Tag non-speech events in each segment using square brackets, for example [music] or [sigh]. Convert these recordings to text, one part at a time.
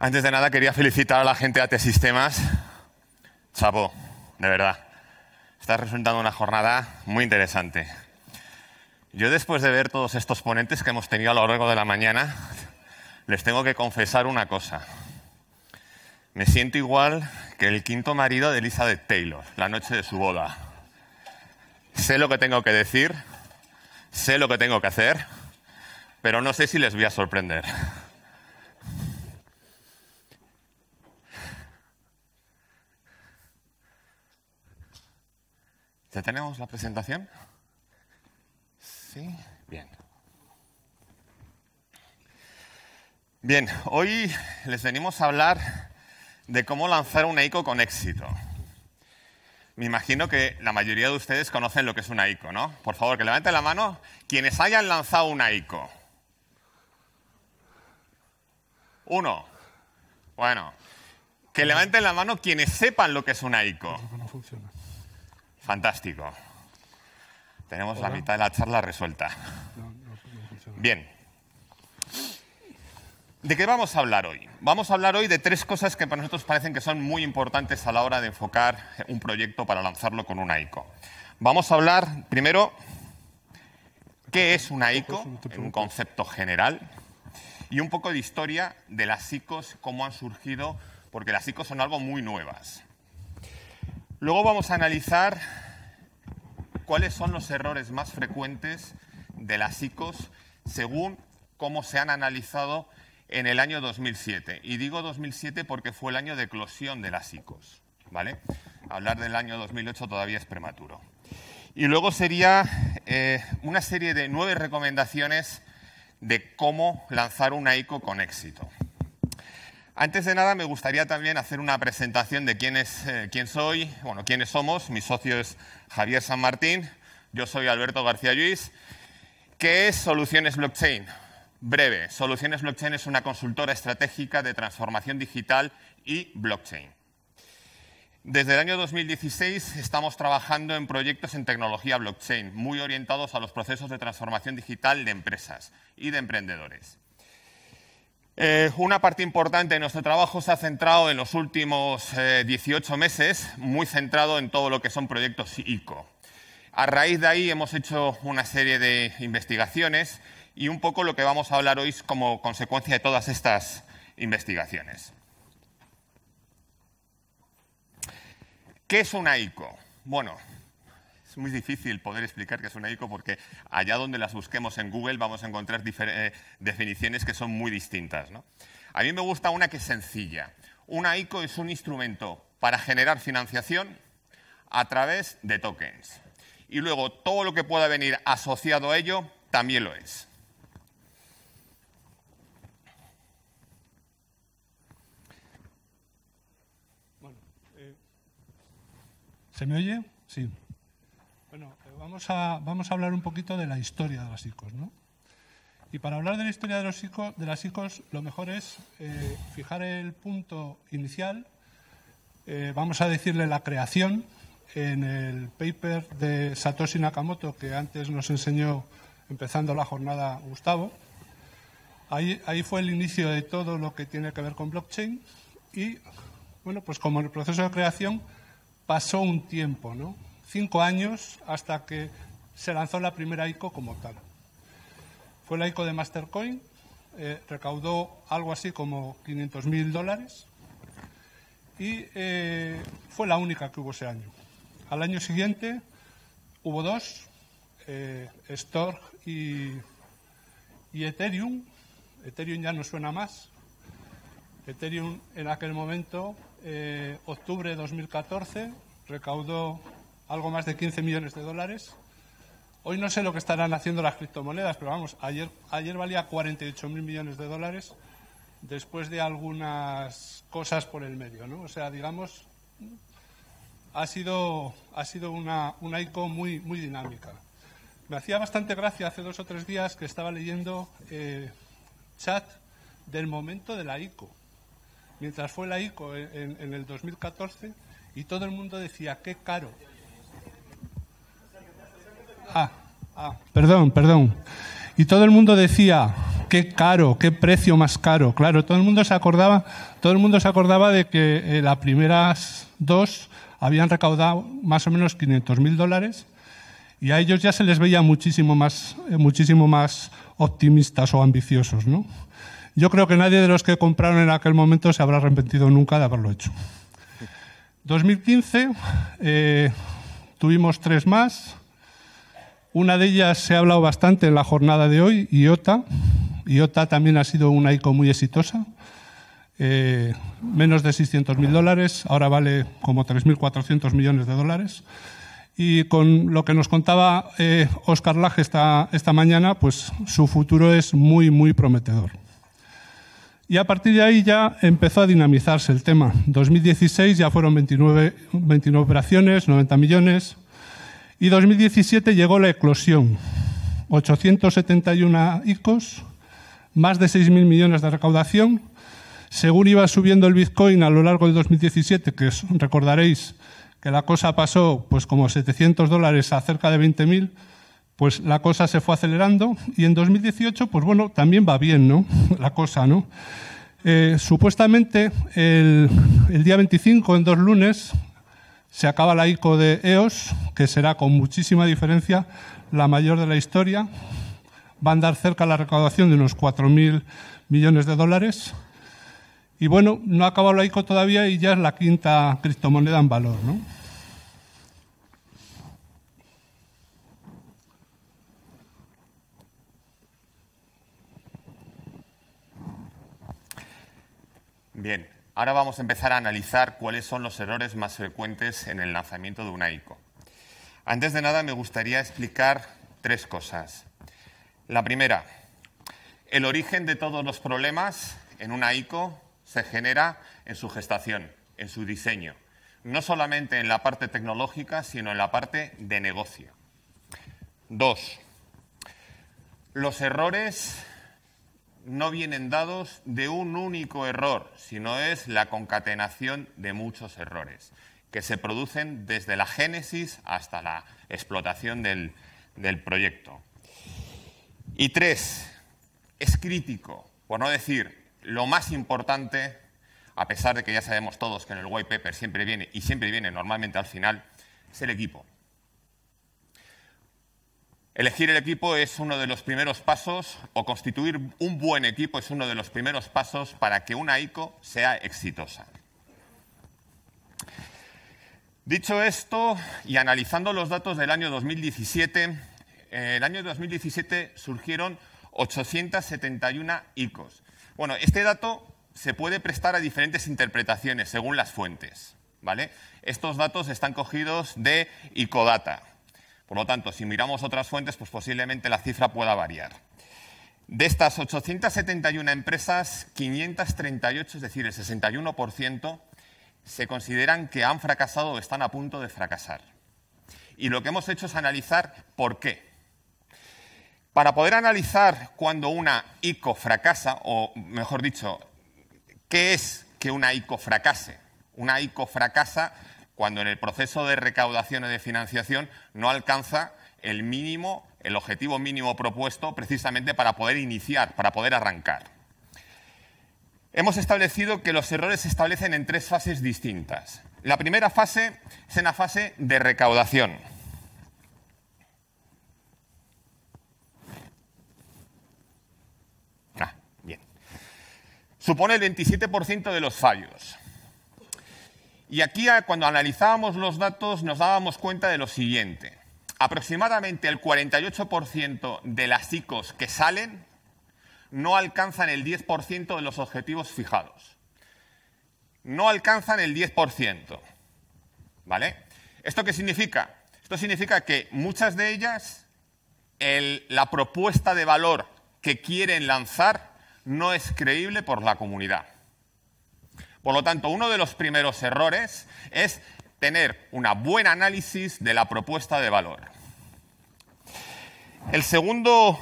Antes de nada, quería felicitar a la gente de AT Sistemas. Chapo, de verdad. Está resultando una jornada muy interesante. Yo, después de ver todos estos ponentes que hemos tenido a lo largo de la mañana, les tengo que confesar una cosa. Me siento igual que el quinto marido de Elizabeth Taylor, la noche de su boda. Sé lo que tengo que decir, sé lo que tengo que hacer, pero no sé si les voy a sorprender. ¿Ya tenemos la presentación? Sí, bien. Bien, hoy les venimos a hablar de cómo lanzar una ICO con éxito. Me imagino que la mayoría de ustedes conocen lo que es una ICO, ¿no? Por favor, que levanten la mano quienes hayan lanzado una ICO. Uno. Bueno, que levanten la mano quienes sepan lo que es una ICO. No funciona. Fantástico. Tenemos la mitad de la charla resuelta. Bien. ¿De qué vamos a hablar hoy? Vamos a hablar hoy de tres cosas que para nosotros parecen que son muy importantes a la hora de enfocar un proyecto para lanzarlo con una ICO. Vamos a hablar primero qué es una ICO un concepto general y un poco de historia de las ICOs, cómo han surgido, porque las ICOs son algo muy nuevas. Luego vamos a analizar cuáles son los errores más frecuentes de las ICOs según cómo se han analizado en el año 2007. Y digo 2007 porque fue el año de eclosión de las ICOs. ¿vale? Hablar del año 2008 todavía es prematuro. Y luego sería eh, una serie de nueve recomendaciones de cómo lanzar una ICO con éxito. Antes de nada, me gustaría también hacer una presentación de eh, quién, soy, bueno, quiénes somos. Mi socio es Javier San Martín, yo soy Alberto García Luis. ¿Qué es Soluciones Blockchain? Breve, Soluciones Blockchain es una consultora estratégica de transformación digital y blockchain. Desde el año 2016 estamos trabajando en proyectos en tecnología blockchain, muy orientados a los procesos de transformación digital de empresas y de emprendedores. Eh, una parte importante de nuestro trabajo se ha centrado en los últimos 18 eh, meses, muy centrado en todo lo que son proyectos ICO. A raíz de ahí hemos hecho una serie de investigaciones y un poco lo que vamos a hablar hoy es como consecuencia de todas estas investigaciones. ¿Qué es una ICO? Bueno, muy difícil poder explicar qué es una ICO porque allá donde las busquemos en Google vamos a encontrar eh, definiciones que son muy distintas. A mí me gusta una que es sencilla. Una ICO es un instrumento para generar financiación a través de tokens. Y luego todo lo que pueda venir asociado a ello también lo es. Eh, ¿Se me oye? Sí vamos a, hablar un poquito de la historia de las ICOs, ¿no? Y para hablar de la historia de, los de las ICOs, lo mejor es eh, fijar el punto inicial, eh, vamos a decirle la creación, en el paper de Satoshi Nakamoto, que antes nos enseñó empezando la jornada Gustavo. Ahí, ahí fue el inicio de todo lo que tiene que ver con blockchain y, bueno, pues como el proceso de creación pasó un tiempo, ¿no? cinco años hasta que se lanzó la primera ICO como tal. Fue la ICO de Mastercoin, eh, recaudó algo así como 500.000 dólares y eh, fue la única que hubo ese año. Al año siguiente hubo dos, eh, y, Ethereum. Ethereum ya no suena más. Ethereum en aquel momento, eh, octubre de 2014, recaudó algo más de 15 millones de dólares. Hoy no sé lo que estarán haciendo las criptomonedas, pero vamos, ayer, ayer valía 48.000 millones de dólares después de algunas cosas por el medio, ¿no? O sea, digamos, ha sido, ha sido una, una ICO muy, muy dinámica. Me hacía bastante gracia hace dos o tres días que estaba leyendo eh, chat del momento de la ICO. Mientras fue la ICO en, en el 2014 y todo el mundo decía, qué caro, Ah, ah, perdón, perdón. Y todo el mundo decía, qué caro, qué precio más caro. Claro, todo el mundo se acordaba, todo el mundo se acordaba de que eh, las primeras dos habían recaudado más o menos 500.000 dólares y a ellos ya se les veía muchísimo más, eh, muchísimo más optimistas o ambiciosos, Yo creo que nadie de los que compraron en aquel momento se habrá arrepentido nunca de haberlo hecho. 2015 [laughs] eh, tuvimos tres más. Una de ellas se ha hablado bastante en la jornada de hoy, IOTA. IOTA también ha sido una ICO muy exitosa. Eh, menos de 600.000 dólares, ahora vale como 3.400 millones de dólares. Y con lo que nos contaba eh, Oscar Laje esta, esta mañana, pues su futuro es muy, muy prometedor. Y a partir de ahí ya empezó a dinamizarse el tema. 2016 ya fueron 29 operaciones, 90 millones. Y 2017 llegó la eclosión. 871 ICOs, más de 6.000 millones de recaudación. Según iba subiendo el Bitcoin a lo largo de 2017, que recordaréis que la cosa pasó pues como 700 dólares a cerca de 20.000, pues la cosa se fue acelerando y en 2018, pues bueno, también va bien, ¿no? [laughs] La cosa, ¿no? Eh, supuestamente el, el, día 25, en dos lunes, se acaba la ICO de EOS, que será con muchísima diferencia la mayor de la historia. Va a andar cerca la recaudación de unos 4.000 millones de dólares. Y bueno, no ha acabado la ICO todavía y ya es la quinta criptomoneda en valor. ¿no? Bien, Ahora vamos a empezar a analizar cuáles son los errores más frecuentes en el lanzamiento de una ICO. Antes de nada, me gustaría explicar tres cosas. La primera, el origen de todos los problemas en una ICO se genera en su gestación, en su diseño, no solamente en la parte tecnológica, sino en la parte de negocio. Dos, los errores no vienen dados de un único error, sino es la concatenación de muchos errores que se producen desde la génesis hasta la explotación del, proyecto. Y tres, es crítico, por no decir lo más importante, a pesar de que ya sabemos todos que en el white paper siempre viene y siempre viene normalmente al final, es el equipo. Elegir el equipo es uno de los primeros pasos, o constituir un buen equipo es uno de los primeros pasos para que una ICO sea exitosa. Dicho esto, y analizando los datos del año 2017, en eh, el año 2017 surgieron 871 ICOs. Bueno, este dato se puede prestar a diferentes interpretaciones según las fuentes. ¿vale? Estos datos están cogidos de ICODATA, por lo tanto, si miramos otras fuentes, pues posiblemente la cifra pueda variar. De estas 871 empresas, 538, es decir, el 61%, se consideran que han fracasado o están a punto de fracasar. Y lo que hemos hecho es analizar por qué. Para poder analizar cuando una ICO fracasa, o mejor dicho, qué es que una ICO fracase. Una ICO fracasa cuando en el proceso de recaudación y de financiación no alcanza el mínimo, el objetivo mínimo propuesto precisamente para poder iniciar, para poder arrancar. Hemos establecido que los errores se establecen en tres fases distintas. La primera fase es una la fase de recaudación. Ah, bien. Supone el 27% de los fallos. Y aquí ah, cuando analizábamos los datos nos dábamos cuenta de lo siguiente. Aproximadamente el 48% de las ICOs que salen no alcanzan el 10% de los objetivos fijados. No alcanzan el 10%. ¿Vale? ¿Esto qué significa? Esto significa que muchas de ellas, la propuesta de valor que quieren lanzar no es creíble por la comunidad. Por lo tanto, uno de los primeros errores es tener un buen análisis de la propuesta de valor. El segundo,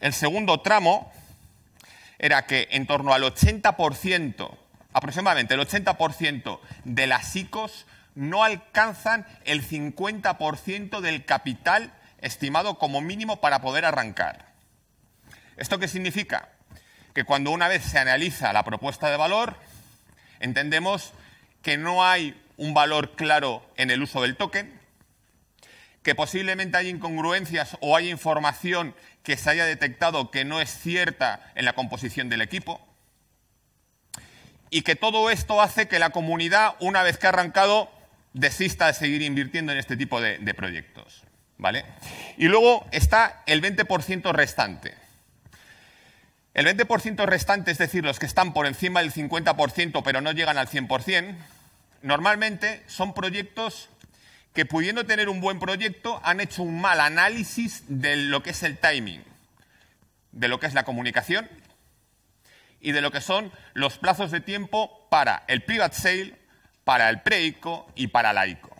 el segundo tramo era que en torno al 80%, aproximadamente el 80% de las ICOs no alcanzan el 50% del capital estimado como mínimo para poder arrancar. ¿Esto qué significa? Que cuando una vez se analiza la propuesta de valor, Entendemos que no hay un valor claro en el uso del token, que posiblemente hay incongruencias o hay información que se haya detectado que no es cierta en la composición del equipo, y que todo esto hace que la comunidad, una vez que ha arrancado, desista de seguir invirtiendo en este tipo de, proyectos. ¿vale? Y luego está el 20% restante. El 20% restante, es decir, los que están por encima del 50% pero no llegan al 100%, normalmente son proyectos que pudiendo tener un buen proyecto han hecho un mal análisis de lo que es el timing, de lo que es la comunicación y de lo que son los plazos de tiempo para el private sale, para el pre y para la ICO.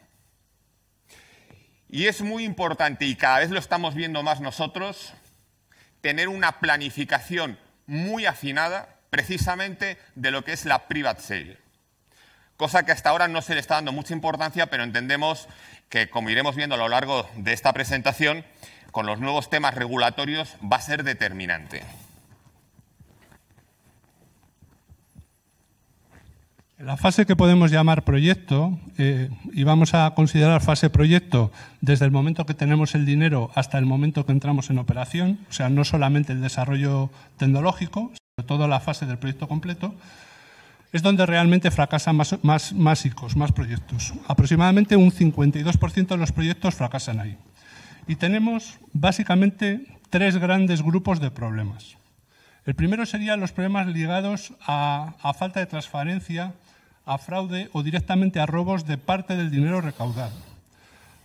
Y es muy importante, y cada vez lo estamos viendo más nosotros, tener una planificación muy afinada precisamente de lo que es la private sale. Cosa que hasta ahora no se le está dando mucha importancia, pero entendemos que, como iremos viendo a lo largo de esta presentación, con los nuevos temas regulatorios va a ser determinante. La fase que podemos llamar proyecto, eh, y vamos a considerar fase proyecto desde el momento que tenemos el dinero hasta el momento que entramos en operación, o sea, no solamente el desarrollo tecnológico, sino toda la fase del proyecto completo, es donde realmente fracasan más, más, más más proyectos. Aproximadamente un 52% de los proyectos fracasan ahí. Y tenemos básicamente tres grandes grupos de problemas. El primero serían los problemas ligados a, a falta de transparencia a fraude o directamente a robos de parte del dinero recaudado.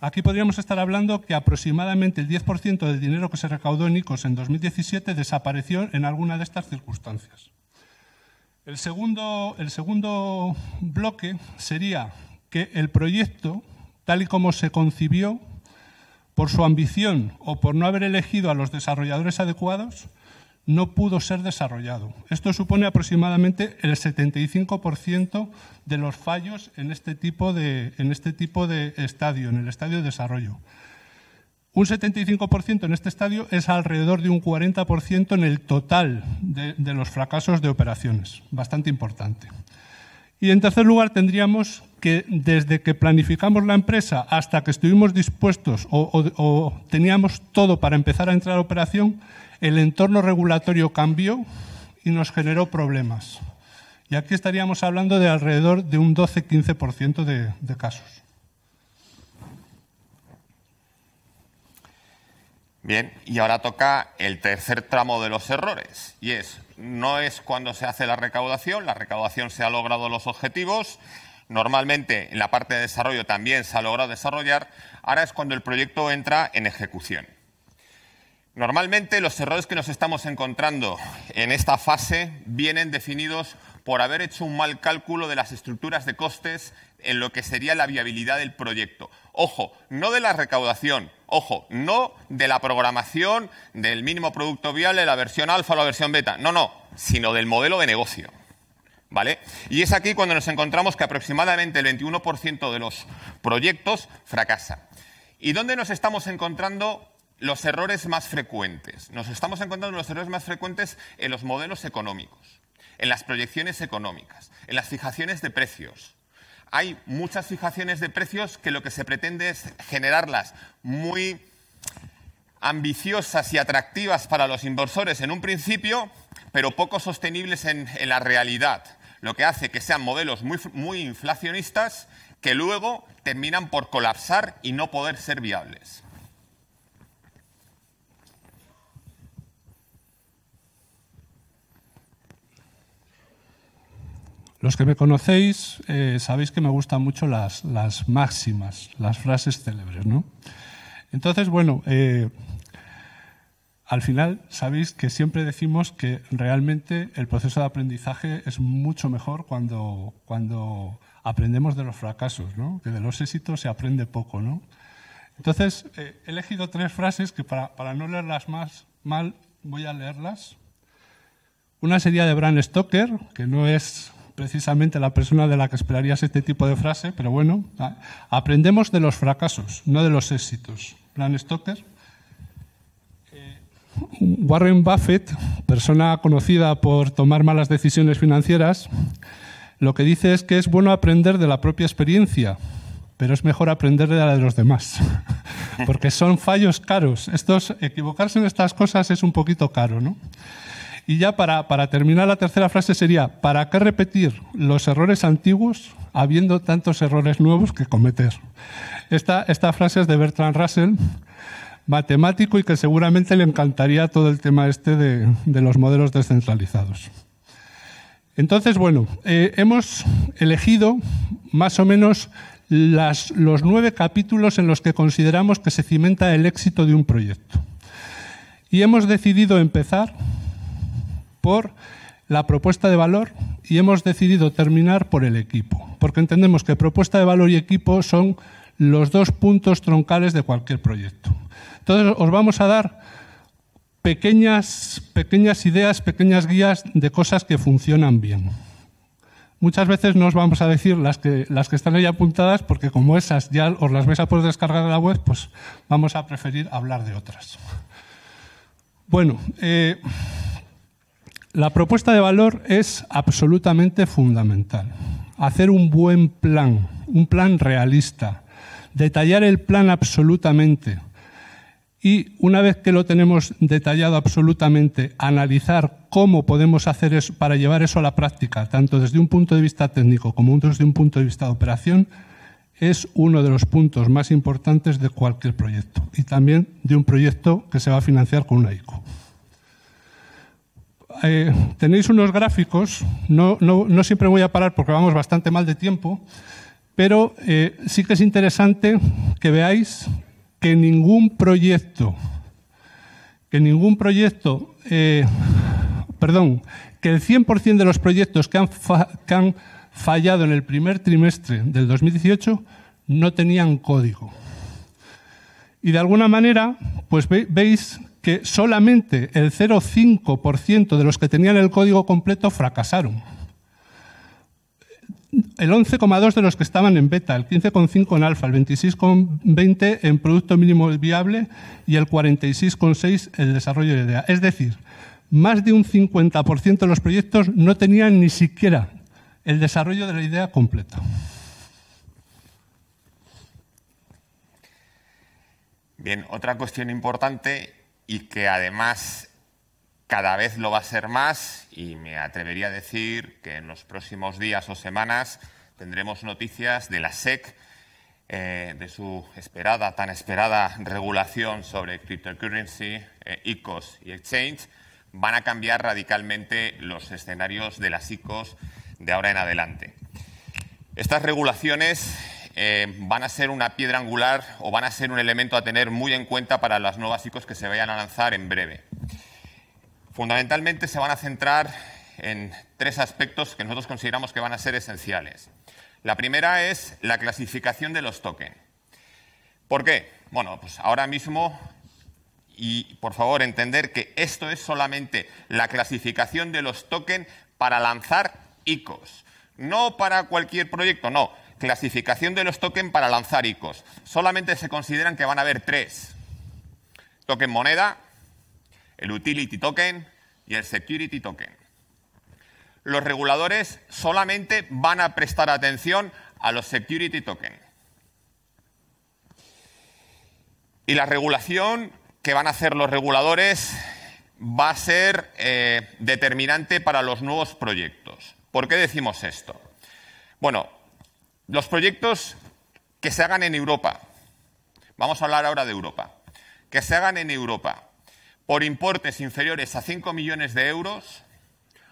Aquí podríamos estar hablando que aproximadamente el 10% del dinero que se recaudó en ICOS en 2017 desapareció en alguna de estas circunstancias. El segundo, el segundo bloque sería que el proyecto, tal y como se concibió, por su ambición o por no haber elegido a los desarrolladores adecuados, no pudo ser desarrollado. Esto supone aproximadamente el 75% de los fallos en este, tipo de, en este tipo de estadio, en el estadio de desarrollo. Un 75% en este estadio es alrededor de un 40% en el total de, los fracasos de operaciones, bastante importante. Y en tercer lugar tendríamos que desde que planificamos la empresa hasta que estuvimos dispuestos o, o teníamos todo para empezar a entrar a operación, el entorno regulatorio cambió y nos generó problemas. Y aquí estaríamos hablando de alrededor de un 12-15% de, casos. Bien, y ahora toca el tercer tramo de los errores, y es, no es cuando se hace la recaudación, la recaudación se ha logrado los objetivos, normalmente en la parte de desarrollo también se ha logrado desarrollar, ahora es cuando el proyecto entra en ejecución. Normalmente los errores que nos estamos encontrando en esta fase vienen definidos por haber hecho un mal cálculo de las estructuras de costes en lo que sería la viabilidad del proyecto. Ojo, no de la recaudación, ojo, no de la programación del mínimo producto viable, la versión alfa o la versión beta, no, no, sino del modelo de negocio. ¿Vale? Y es aquí cuando nos encontramos que aproximadamente el 21% de los proyectos fracasa. ¿Y dónde nos estamos encontrando los errores más frecuentes. Nos estamos encontrando los errores más frecuentes en los modelos económicos, en las proyecciones económicas, en las fijaciones de precios. Hay muchas fijaciones de precios que lo que se pretende es generarlas muy ambiciosas y atractivas para los inversores en un principio, pero poco sostenibles en, la realidad, lo que hace que sean modelos muy inflacionistas que luego terminan por colapsar y no poder ser viables. Los que me conocéis eh, sabéis que me gustan mucho las, máximas, las frases célebres, ¿no? Entonces, bueno, eh, al final sabéis que siempre decimos que realmente el proceso de aprendizaje es mucho mejor cuando, aprendemos de los fracasos, ¿no? Que de los éxitos se aprende poco, ¿no? Entonces, eh, he elegido tres frases que para, no leerlas más mal voy a leerlas. Una sería de Bram Stoker, que no es precisamente la persona de la que esperarías este tipo de frase, pero bueno, aprendemos de los fracasos, no de los éxitos. Plan Stoker. Eh, Warren Buffett, persona conocida por tomar malas decisiones financieras, lo que dice es que es bueno aprender de la propia experiencia, pero es mejor aprender de la de los demás, [laughs] porque son fallos caros. Estos, equivocarse en estas cosas es un poquito caro, ¿no? Y ya para, terminar la tercera frase sería, ¿para qué repetir los errores antiguos habiendo tantos errores nuevos que cometer? Esta, frase es de Bertrand Russell, matemático y que seguramente le encantaría todo el tema este de, los modelos descentralizados. Entonces, bueno, eh, hemos elegido más o menos los nueve capítulos en los que consideramos que se cimenta el éxito de un proyecto. Y hemos decidido empezar por la propuesta de valor y hemos decidido terminar por el equipo, porque entendemos que propuesta de valor y equipo son los dos puntos troncales de cualquier proyecto. Entonces, os vamos a dar pequeñas, pequeñas ideas, pequeñas guías de cosas que funcionan bien. Muchas veces no os vamos a decir las que, las que están ahí apuntadas, porque como esas ya os las vais a poder descargar de la web, pues vamos a preferir hablar de otras. Bueno, eh, la propuesta de valor es absolutamente fundamental. Hacer un buen plan, un plan realista, detallar el plan absolutamente. Y una vez que lo tenemos detallado absolutamente, analizar cómo podemos hacer eso para llevar eso a la práctica, tanto desde un punto de vista técnico como desde un punto de vista de operación, es uno de los puntos más importantes de cualquier proyecto y también de un proyecto que se va a financiar con una ICO. Eh, tenéis unos gráficos, no, siempre voy a parar porque vamos bastante mal de tiempo, pero eh, sí que es interesante que veáis que ningún proyecto, que ningún proyecto, eh, perdón, que el 100% de los proyectos que han, fallado en el primer trimestre del 2018 no tenían código. Y de alguna manera, pues veis que solamente el 0,5% de los que tenían el código completo fracasaron. El 11,2% de los que estaban en beta, el 15,5% en alfa, el 26,20% en producto mínimo viable y el 46,6% en desarrollo de idea. Es decir, más de un 50% de los proyectos no tenían ni siquiera el desarrollo de la idea completa. Bien, otra cuestión importante y que además cada vez lo va a ser más y me atrevería a decir que en los próximos días o semanas tendremos noticias de la SEC, eh, de su esperada, tan esperada regulación sobre cryptocurrency, eh, ICOs y exchange, van a cambiar radicalmente los escenarios de las ICOs de ahora en adelante. Estas regulaciones eh, van a ser una piedra angular o van a ser un elemento a tener muy en cuenta para las nuevas ICOs que se vayan a lanzar en breve. Fundamentalmente se van a centrar en tres aspectos que nosotros consideramos que van a ser esenciales. La primera es la clasificación de los tokens. ¿Por qué? Bueno, pues ahora mismo, y por favor entender que esto es solamente la clasificación de los tokens para lanzar ICOs. No para cualquier proyecto, no, Clasificación de los tokens para lanzar ICOs. Solamente se consideran que van a haber tres. Token moneda, el utility token y el security token. Los reguladores solamente van a prestar atención a los security token. Y la regulación que van a hacer los reguladores va a ser eh, determinante para los nuevos proyectos. ¿Por qué decimos esto? Bueno, los proyectos que se hagan en Europa, vamos a hablar ahora de Europa, que se hagan en Europa por importes inferiores a 5 millones de euros,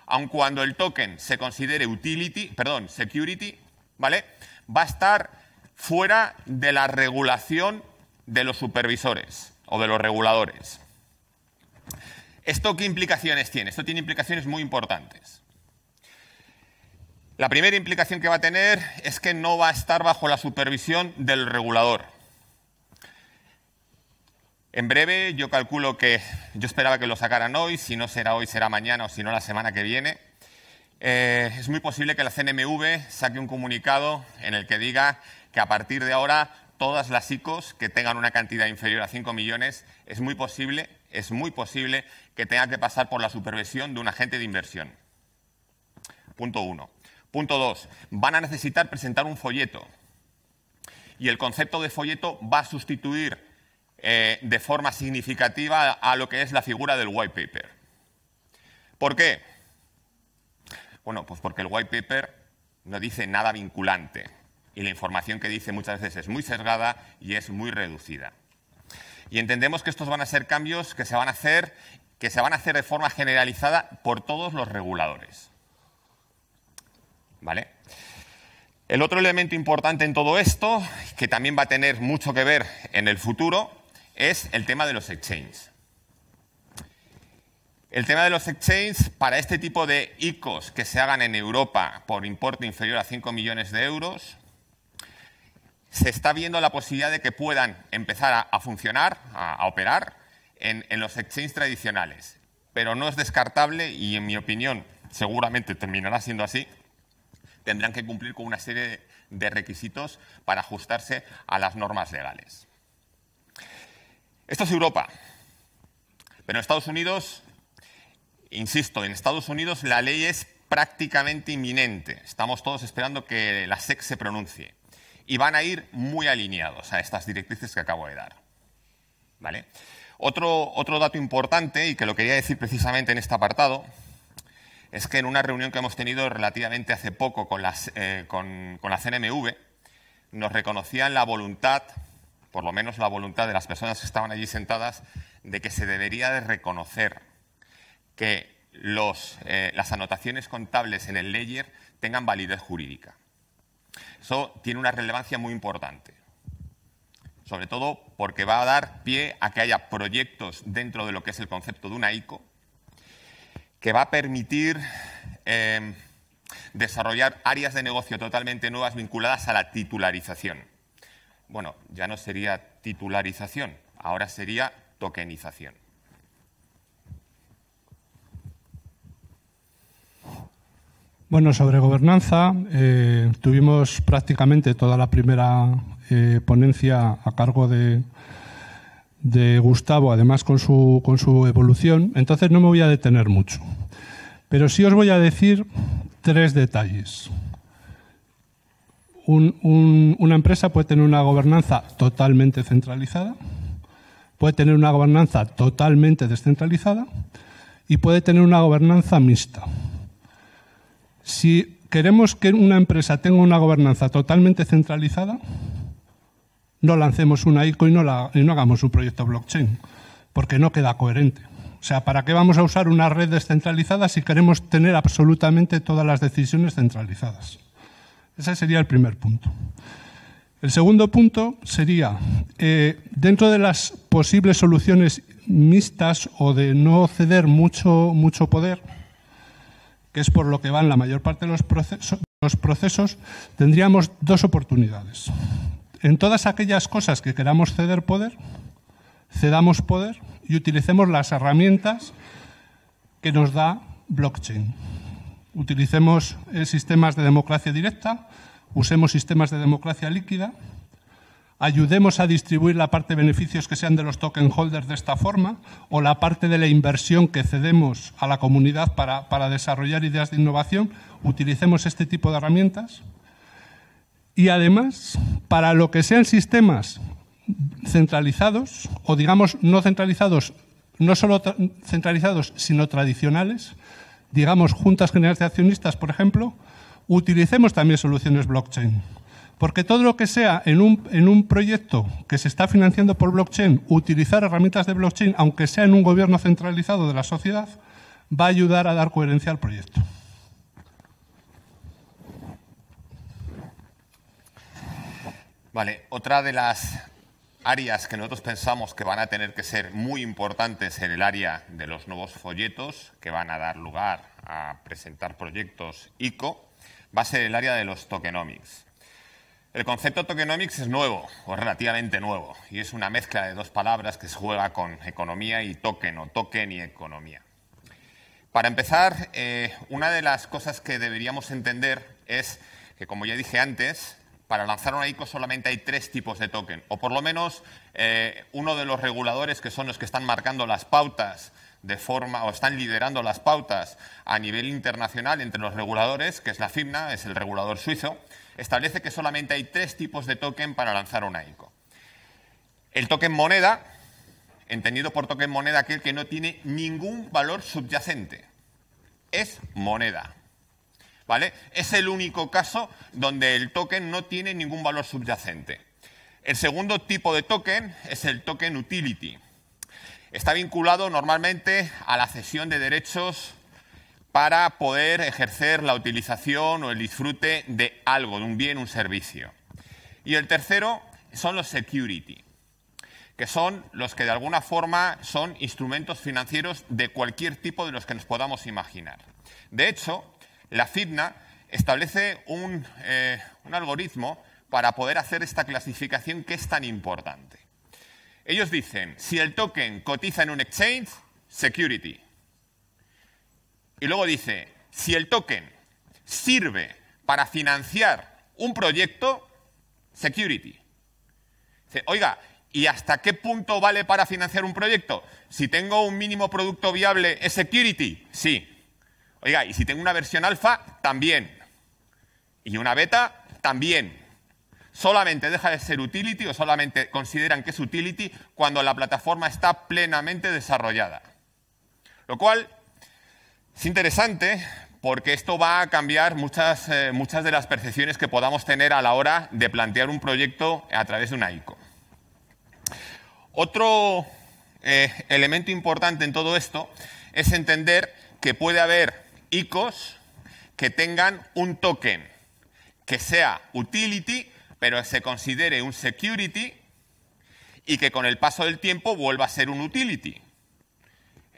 aun cuando el token se considere utility, perdón, security, ¿vale? Va a estar fuera de la regulación de los supervisores o de los reguladores. ¿Esto qué implicaciones tiene? Esto tiene implicaciones muy importantes. La primera implicación que va a tener es que no va a estar bajo la supervisión del regulador. En breve, yo calculo que yo esperaba que lo sacaran hoy, si no será hoy, será mañana o si no la semana que viene. Eh, es muy posible que la CNMV saque un comunicado en el que diga que a partir de ahora todas las ICOs que tengan una cantidad inferior a 5 millones es muy posible, es muy posible que tengan que pasar por la supervisión de un agente de inversión. Punto uno. Punto 2. Van a necesitar presentar un folleto. Y el concepto de folleto va a sustituir eh, de forma significativa a lo que es la figura del white paper. ¿Por qué? Bueno, pues porque el white paper no dice nada vinculante y la información que dice muchas veces es muy sesgada y es muy reducida. Y entendemos que estos van a ser cambios que se van a hacer, que se van a hacer de forma generalizada por todos los reguladores. ¿vale? El otro elemento importante en todo esto, que también va a tener mucho que ver en el futuro, es el tema de los exchanges. El tema de los exchanges para este tipo de ICOs que se hagan en Europa por importe inferior a 5 millones de euros, se está viendo la posibilidad de que puedan empezar a, funcionar, a, operar en, los exchanges tradicionales. Pero no es descartable y, en mi opinión, seguramente terminará siendo así, tendrán que cumplir con una serie de requisitos para ajustarse a las normas legales. Esto es Europa. Pero en Estados Unidos, insisto, en Estados Unidos la ley es prácticamente inminente. Estamos todos esperando que la SEC se pronuncie. Y van a ir muy alineados a estas directrices que acabo de dar. ¿Vale? Otro, otro dato importante, y que lo quería decir precisamente en este apartado, es que en una reunión que hemos tenido relativamente hace poco con, las, eh, con, la CNMV, nos reconocían la voluntad, por lo menos la voluntad de las personas que estaban allí sentadas, de que se debería de reconocer que eh, las anotaciones contables en el ledger tengan validez jurídica. Eso tiene una relevancia muy importante, sobre todo porque va a dar pie a que haya proyectos dentro de lo que es el concepto de una ICO, que va a permitir em, desarrollar áreas de negocio totalmente nuevas vinculadas a la titularización. Bueno, ya no sería titularización, ahora sería tokenización. Bueno, sobre gobernanza, eh, tuvimos prácticamente toda la primera eh, ponencia a cargo de, de Gustavo, además con su, con su evolución, entonces no me voy a detener mucho. Pero sí os voy a decir tres detalles. una empresa puede tener una gobernanza totalmente centralizada, puede tener una gobernanza totalmente descentralizada y puede tener una gobernanza mixta. Si queremos que una empresa tenga una gobernanza totalmente centralizada, no lancemos una ICO y no, hagamos un proyecto blockchain, porque no queda coherente. O sea, ¿para qué vamos a usar una red descentralizada si queremos tener absolutamente todas las decisiones centralizadas? Ese sería el primer punto. El segundo punto sería, eh, dentro de las posibles soluciones mixtas o de no ceder mucho, mucho poder, que es por lo que van la mayor parte de los procesos, tendríamos dos oportunidades. En todas aquellas cosas que queramos ceder poder, cedamos poder y utilicemos las herramientas que nos da blockchain. Utilicemos eh, sistemas de democracia directa, usemos sistemas de democracia líquida, ayudemos a distribuir la parte de beneficios que sean de los token holders de esta forma o la parte de la inversión que cedemos a la comunidad para, para desarrollar ideas de innovación, utilicemos este tipo de herramientas. Y además, para lo que sean sistemas centralizados, o digamos no centralizados, no solo centralizados, sino tradicionales, digamos juntas generales de accionistas, por ejemplo, utilicemos también soluciones blockchain. Porque todo lo que sea en un, en un proyecto que se está financiando por blockchain, utilizar herramientas de blockchain, aunque sea en un gobierno centralizado de la sociedad, va a ayudar a dar coherencia al proyecto. Vale, otra de las áreas que nosotros pensamos que van a tener que ser muy importantes en el área de los nuevos folletos que van a dar lugar a presentar proyectos ICO va a ser el área de los tokenomics. El concepto tokenomics es nuevo, o relativamente nuevo, y es una mezcla de dos palabras que se juega con economía y token, o token y economía. Para empezar, eh, una de las cosas que deberíamos entender es que, como ya dije antes, para lanzar una ICO solamente hay tres tipos de token, o por lo menos eh, uno de los reguladores que son los que están marcando las pautas de forma o están liderando las pautas a nivel internacional entre los reguladores, que es la FIMNA, es el regulador suizo, establece que solamente hay tres tipos de token para lanzar una ICO. El token moneda, entendido por token moneda aquel que no tiene ningún valor subyacente, es moneda. Es el único caso donde el token no tiene ningún valor subyacente. El segundo tipo de token es el token utility. Está vinculado normalmente a la cesión de derechos para poder ejercer la utilización o el disfrute de algo, de un bien, un servicio. Y el tercero son los security, que son los que de alguna forma son instrumentos financieros de cualquier tipo de los que nos podamos imaginar. De hecho, la FITNA establece eh, un, algoritmo para poder hacer esta clasificación que es tan importante. Ellos dicen, si el token cotiza en un exchange, security. Y luego dice, si el token sirve para financiar un proyecto, security. oiga, ¿y hasta qué punto vale para financiar un proyecto? Si tengo un mínimo producto viable, ¿es security? Sí. Oiga, y si tengo una versión alfa, también. Y una beta, también. Solamente deja de ser utility o solamente consideran que es utility cuando la plataforma está plenamente desarrollada. Lo cual es interesante porque esto va a cambiar muchas, eh, muchas de las percepciones que podamos tener a la hora de plantear un proyecto a través de una ICO. Otro eh, elemento importante en todo esto es entender que puede haber ICOs que tengan un token que sea utility, pero se considere un security y que con el paso del tiempo vuelva a ser un utility.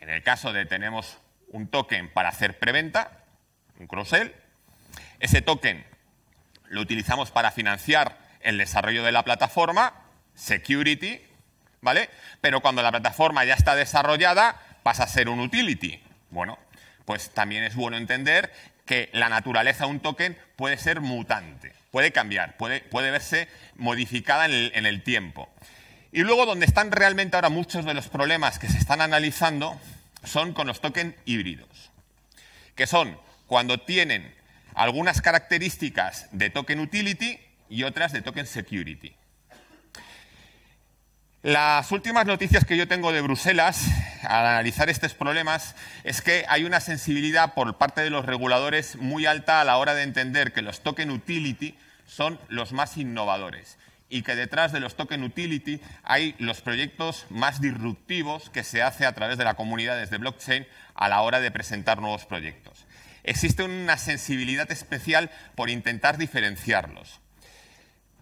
En el caso de tenemos un token para hacer preventa, un cross ese token lo utilizamos para financiar el desarrollo de la plataforma, security, ¿vale? Pero cuando la plataforma ya está desarrollada, pasa a ser un utility. Bueno, pues también es bueno entender que la naturaleza de un token puede ser mutante, puede cambiar, puede, verse modificada en el, en el tiempo. Y luego donde están realmente ahora muchos de los problemas que se están analizando son con los tokens híbridos, que son cuando tienen algunas características de token utility y otras de token security. Las últimas noticias que yo tengo de Bruselas al analizar estos problemas es que hay una sensibilidad por parte de los reguladores muy alta a la hora de entender que los token utility son los más innovadores y que detrás de los token utility hay los proyectos más disruptivos que se hacen a través de las comunidades de blockchain a la hora de presentar nuevos proyectos. Existe una sensibilidad especial por intentar diferenciarlos,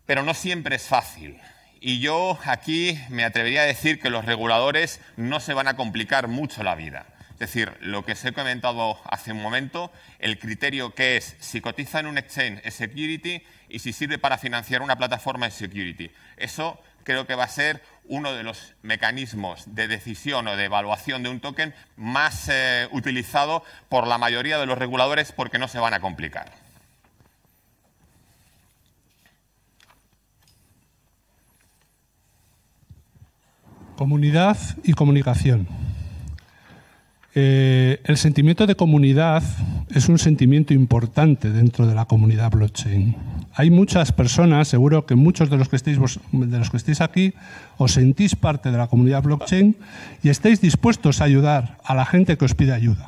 pero no siempre es fácil. Y yo aquí me atrevería a decir que los reguladores no se van a complicar mucho la vida. Es decir, lo que os he comentado hace un momento, el criterio que es si cotiza en un exchange es security y si sirve para financiar una plataforma es security. Eso creo que va a ser uno de los mecanismos de decisión o de evaluación de un token más eh, utilizado por la mayoría de los reguladores porque no se van a complicar. Comunidad y comunicación. Eh, el sentimiento de comunidad es un sentimiento importante dentro de la comunidad blockchain. Hay muchas personas, seguro que muchos de los que estéis, de los que estéis aquí os sentís parte de la comunidad blockchain y estáis dispuestos a ayudar a la gente que os pide ayuda.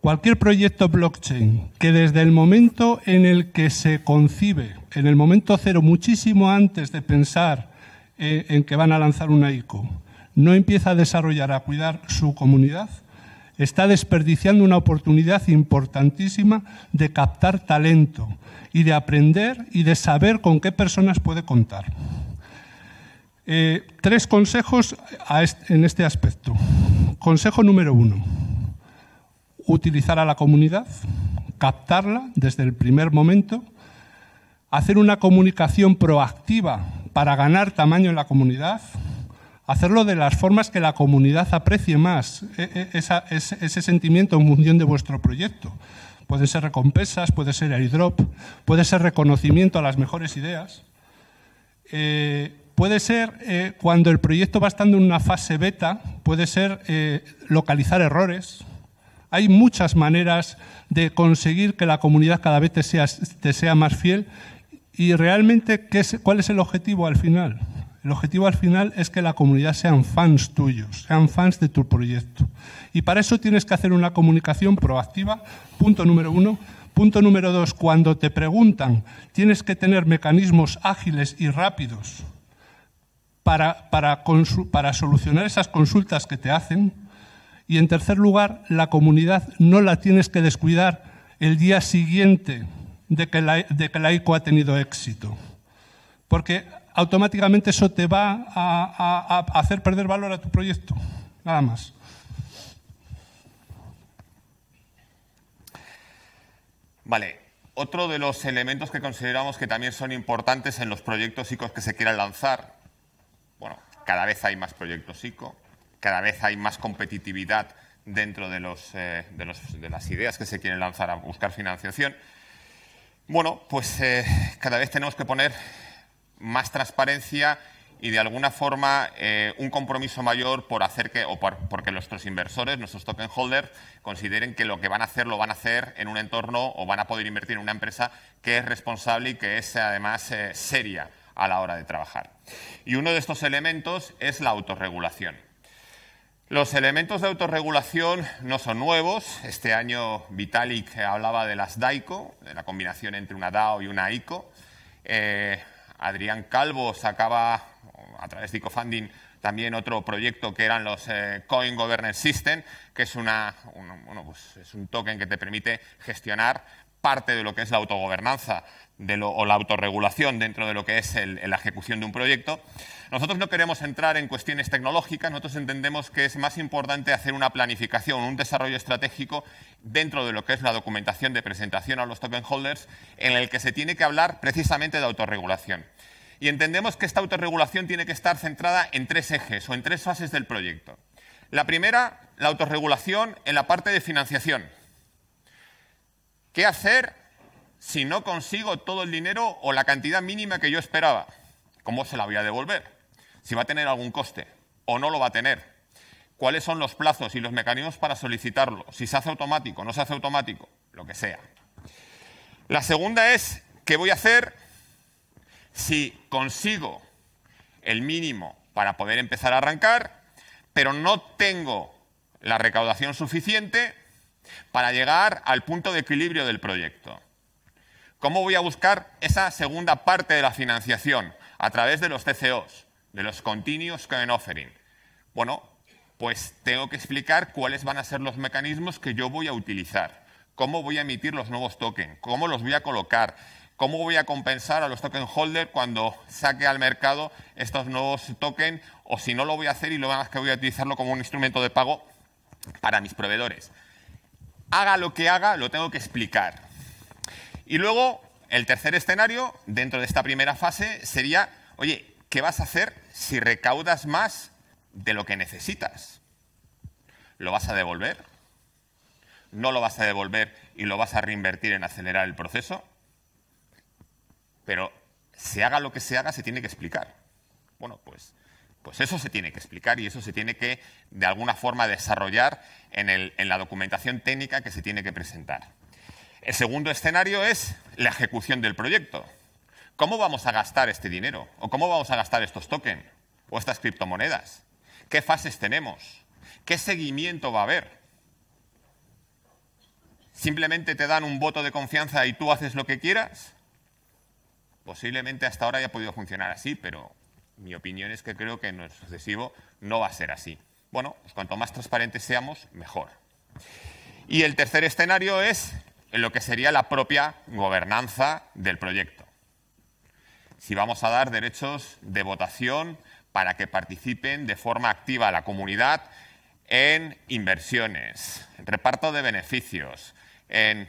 Cualquier proyecto blockchain que desde el momento en el que se concibe, en el momento cero, muchísimo antes de pensar eh, en que van a lanzar una ICO, no empieza a desarrollar, a cuidar su comunidad, está desperdiciando una oportunidad importantísima de captar talento y de aprender y de saber con qué personas puede contar. Eh, tres consejos en este aspecto. Consejo número uno, utilizar a la comunidad, captarla desde el primer momento, hacer una comunicación proactiva para ganar tamaño en la comunidad, hacerlo de las formas que la comunidad aprecie más e, e, ese, sentimiento en función de vuestro proyecto. Pueden ser recompensas, puede ser airdrop, puede ser reconocimiento a las mejores ideas. Eh, puede ser eh, cuando el proyecto va estando en una fase beta, puede ser eh, localizar errores. Hay muchas maneras de conseguir que la comunidad cada vez te sea más fiel ¿Y realmente cuál es el objetivo al final? El objetivo al final es que la comunidad sean fans tuyos, sean fans de tu proyecto. Y para eso tienes que hacer una comunicación proactiva, punto número uno. Punto número dos, cuando te preguntan, tienes que tener mecanismos ágiles y rápidos para, para solucionar esas consultas que te hacen. Y en tercer lugar, la comunidad no la tienes que descuidar el día siguiente de que, la, de que ICO ha tenido éxito. Porque automáticamente eso te va a, hacer perder valor a tu proyecto. Nada más. Vale, otro de los elementos que consideramos que también son importantes en los proyectos ICO que se quieran lanzar, bueno, cada vez hay más proyectos ICO, cada vez hay más competitividad dentro de, los, eh, de, los, de las ideas que se quieren lanzar a buscar financiación, bueno, pues eh, cada vez tenemos que poner más transparencia y de alguna forma eh, un compromiso mayor por hacer que, o porque nuestros inversores, nuestros token holders, consideren que lo que van a hacer lo van a hacer en un entorno o van a poder invertir en una empresa que es responsable y que es además eh, seria a la hora de trabajar. Y uno de estos elementos es la autorregulación. Los elementos de autorregulación no son nuevos. Este año Vitalik hablaba de las DAICO, de la combinación entre una DAO y una ICO. Eh, Adrián Calvo sacaba, a través de Funding también otro proyecto que eran los eh, Coin Governance System, que pues es un token que te permite gestionar parte de lo que es la autogobernanza o la autorregulación dentro de lo que es la ejecución de un proyecto. Nosotros no queremos entrar en cuestiones tecnológicas, nosotros entendemos que es más importante hacer una planificación, un desarrollo estratégico dentro de lo que es la documentación de presentación a los token holders, en el que se tiene que hablar precisamente de autorregulación. Y entendemos que esta autorregulación tiene que estar centrada en tres ejes o en tres fases del proyecto. La primera, la autorregulación en la parte de financiación. ¿Qué hacer si no consigo todo el dinero o la cantidad mínima que yo esperaba? ¿Cómo se la voy a devolver? ¿Si va a tener algún coste o no lo va a tener? ¿Cuáles son los plazos y los mecanismos para solicitarlo? ¿Si se hace automático, no se hace automático? Lo que sea. La segunda es, ¿qué voy a hacer si consigo el mínimo para poder empezar a arrancar, pero no tengo la recaudación suficiente para llegar al punto de equilibrio del proyecto? ¿Cómo voy a buscar esa segunda parte de la financiación? A través de los TCOs, de los Continuous Coin Offering. Bueno, pues tengo que explicar cuáles van a ser los mecanismos que yo voy a utilizar, cómo voy a emitir los nuevos tokens, cómo los voy a colocar, cómo voy a compensar a los token holders cuando saque al mercado estos nuevos tokens o si no lo voy a hacer y lo más que voy a utilizarlo como un instrumento de pago para mis proveedores. Haga lo que haga, lo tengo que explicar. Y luego, el tercer escenario, dentro de esta primera fase, sería, oye, ¿qué vas a hacer si recaudas más de lo que necesitas? ¿Lo vas a devolver? ¿No lo vas a devolver y lo vas a reinvertir en acelerar el proceso? Pero se haga lo que se haga, se tiene que explicar. Bueno, pues, pues eso se tiene que explicar y eso se tiene que, de alguna forma, desarrollar en, el, en la documentación técnica que se tiene que presentar. El segundo escenario es la ejecución del proyecto. ¿Cómo vamos a gastar este dinero? ¿O cómo vamos a gastar estos tokens? ¿O estas criptomonedas? ¿Qué fases tenemos? ¿Qué seguimiento va a haber? ¿Simplemente te dan un voto de confianza y tú haces lo que quieras? Posiblemente hasta ahora haya podido funcionar así, pero mi opinión es que creo que en el sucesivo no va a ser así. Bueno, pues cuanto más transparentes seamos, mejor. Y el tercer escenario es en lo que sería la propia gobernanza del proyecto. Si vamos a dar derechos de votación para que participen de forma activa la comunidad en inversiones, reparto de beneficios, en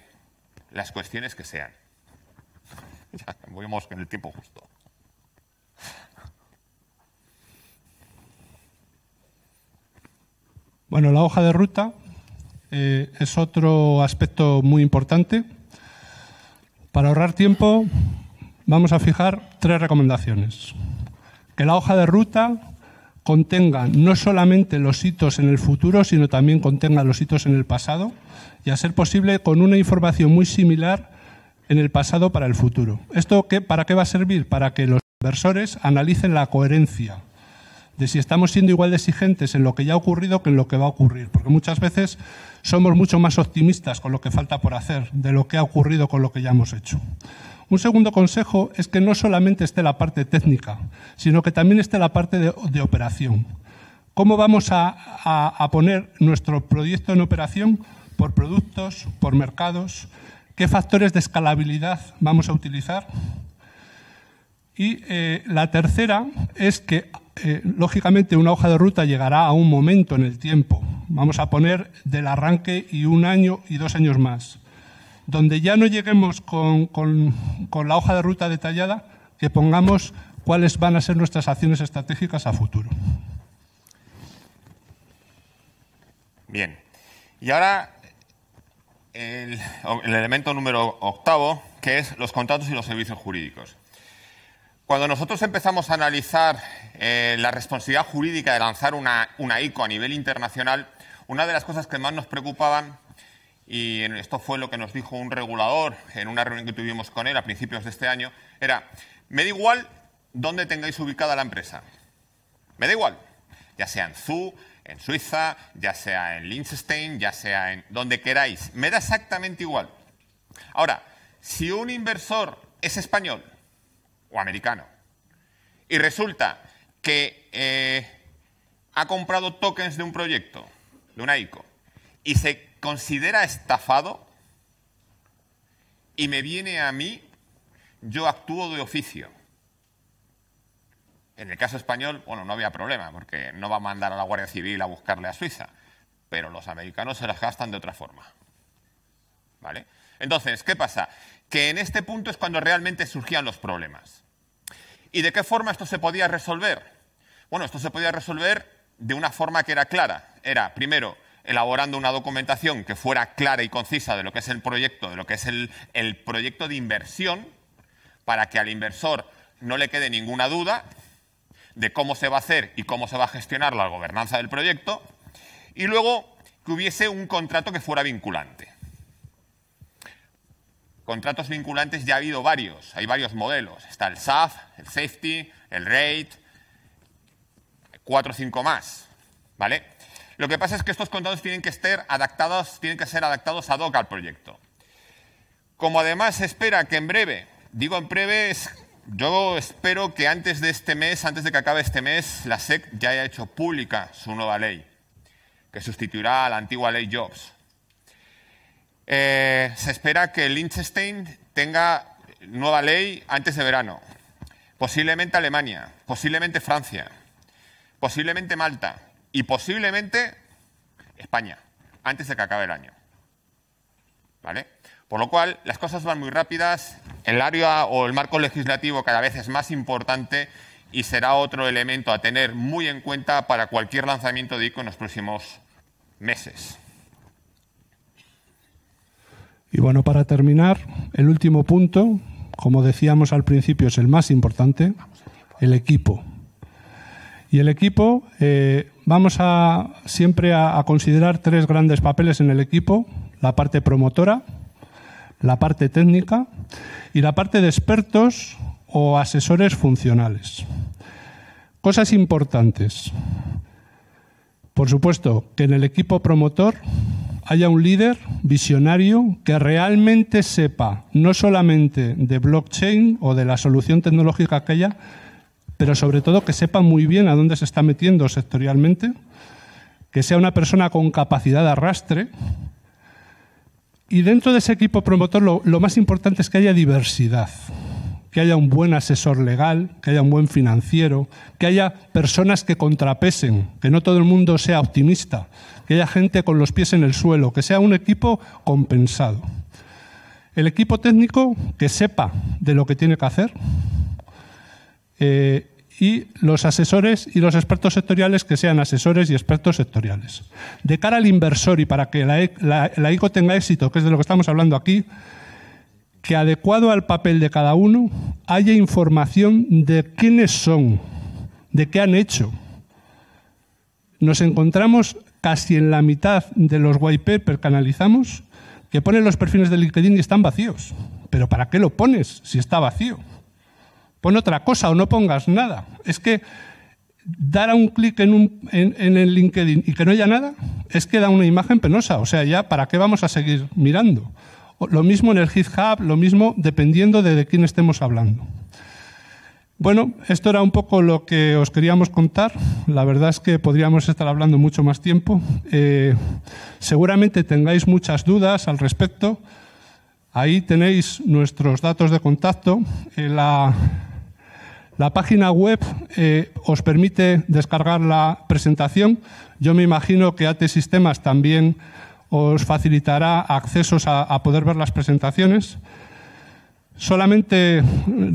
las cuestiones que sean. [laughs] Ya, volvemos en el tiempo justo. Bueno, la hoja de ruta eh, es otro aspecto muy importante. Para ahorrar tiempo, vamos a fijar tres recomendaciones. Que la hoja de ruta contenga no solamente los hitos en el futuro, sino también contenga los hitos en el pasado, y a ser posible con una información muy similar en el pasado para el futuro. ¿Esto para qué va a servir? Para que los inversores analicen la coherencia de si estamos siendo igual de exigentes en lo que ya ha ocurrido que en lo que va a ocurrir, porque muchas veces somos mucho más optimistas con lo que falta por hacer de lo que ha ocurrido con lo que ya hemos hecho. Un segundo consejo es que no solamente esté la parte técnica, sino que también esté la parte de, operación. ¿Cómo vamos a, poner nuestro proyecto en operación por productos, por mercados? ¿Qué factores de escalabilidad vamos a utilizar? Y eh, la tercera es que eh, lógicamente una hoja de ruta llegará a un momento en el tiempo, vamos a poner del arranque y un año y dos años más, donde ya no lleguemos con, la hoja de ruta detallada, que pongamos cuáles van a ser nuestras acciones estratégicas a futuro. Bien, y ahora el, el elemento número octavo, que es los contratos y los servicios jurídicos. Cuando nosotros empezamos a analizar eh, la responsabilidad jurídica de lanzar una, ICO a nivel internacional, una de las cosas que más nos preocupaban, y esto fue lo que nos dijo un regulador en una reunión que tuvimos con él a principios de este año, era, me da igual dónde tengáis ubicada la empresa. Me da igual. Ya sea en Zú, en Suiza, ya sea en Liechtenstein, ya sea en donde queráis. Me da exactamente igual. Ahora, si un inversor es español o americano. Y resulta que eh, ha comprado tokens de un proyecto, de una ICO, y se considera estafado y me viene a mí, yo actúo de oficio. En el caso español, bueno, no había problema, porque no va a mandar a la Guardia Civil a buscarle a Suiza, pero los americanos se las gastan de otra forma. ¿Vale? Entonces, ¿qué pasa? que en este punto es cuando realmente surgían los problemas. ¿Y de qué forma esto se podía resolver? Bueno, esto se podía resolver de una forma que era clara. Era, primero, elaborando una documentación que fuera clara y concisa de lo que es el proyecto, de lo que es el, el proyecto de inversión, para que al inversor no le quede ninguna duda de cómo se va a hacer y cómo se va a gestionar la gobernanza del proyecto, y luego que hubiese un contrato que fuera vinculante contratos vinculantes ya ha habido varios, hay varios modelos. Está el SAF, el Safety, el Rate, cuatro o cinco más, ¿vale? Lo que pasa es que estos contratos tienen que, estar adaptados, tienen que ser adaptados a hoc al proyecto. Como además se espera que en breve, digo en breve, yo espero que antes de este mes, antes de que acabe este mes, la SEC ya haya hecho pública su nueva ley, que sustituirá a la antigua ley Jobs. Eh, se espera que Liechtenstein tenga nueva ley antes de verano. Posiblemente Alemania, posiblemente Francia, posiblemente Malta y posiblemente España, antes de que acabe el año. Por lo cual, las cosas van muy rápidas, el área o el marco legislativo cada vez es más importante y será otro elemento a tener muy en cuenta para cualquier lanzamiento de ICO en los próximos meses. Y bueno, para terminar, el último punto, como decíamos al principio, es el más importante, el equipo. Y el equipo, eh, vamos a siempre a, considerar tres grandes papeles en el equipo, la parte promotora, la parte técnica y la parte de expertos o asesores funcionales. Cosas importantes. Por supuesto, que en el equipo promotor haya un líder visionario que realmente sepa no solamente de blockchain o de la solución tecnológica aquella, pero sobre todo que sepa muy bien a dónde se está metiendo sectorialmente, que sea una persona con capacidad de arrastre. Y dentro de ese equipo promotor lo, lo más importante es que haya diversidad que haya un buen asesor legal, que haya un buen financiero, que haya personas que contrapesen, que no todo el mundo sea optimista, que haya gente con los pies en el suelo, que sea un equipo compensado. El equipo técnico que sepa de lo que tiene que hacer eh, y los asesores y los expertos sectoriales que sean asesores y expertos sectoriales. De cara al inversor y para que la, e, la ICO tenga éxito, que es de lo que estamos hablando aquí, que adecuado al papel de cada uno haya información de quiénes son, de qué han hecho. Nos encontramos casi en la mitad de los white papers que analizamos que ponen los perfiles de LinkedIn y están vacíos. Pero ¿para qué lo pones si está vacío? Pon otra cosa o no pongas nada. Es que dar a un clic en, un, en, en el LinkedIn y que no haya nada es que da una imagen penosa. O sea, ya, ¿para qué vamos a seguir mirando? lo mismo en el GitHub, lo mismo dependiendo de, de quién estemos hablando. Bueno, esto era un poco lo que os queríamos contar. La verdad es que podríamos estar hablando mucho más tiempo. Eh, seguramente tengáis muchas dudas al respecto. Ahí tenéis nuestros datos de contacto. Eh, la, página web eh, os permite descargar la presentación. Yo me imagino que AT Sistemas también os facilitará accesos a, poder ver las presentaciones. Solamente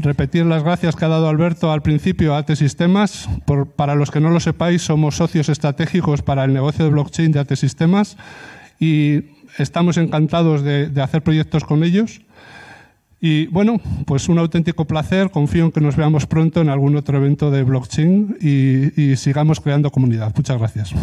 repetir las gracias que ha dado Alberto al principio a AT Sistemas. para los que no lo sepáis, somos socios estratégicos para el negocio de blockchain de AT Sistemas y estamos encantados de, hacer proyectos con ellos. Y bueno, pues un auténtico placer. Confío en que nos veamos pronto en algún otro evento de blockchain y, y sigamos creando comunidad. Muchas gracias.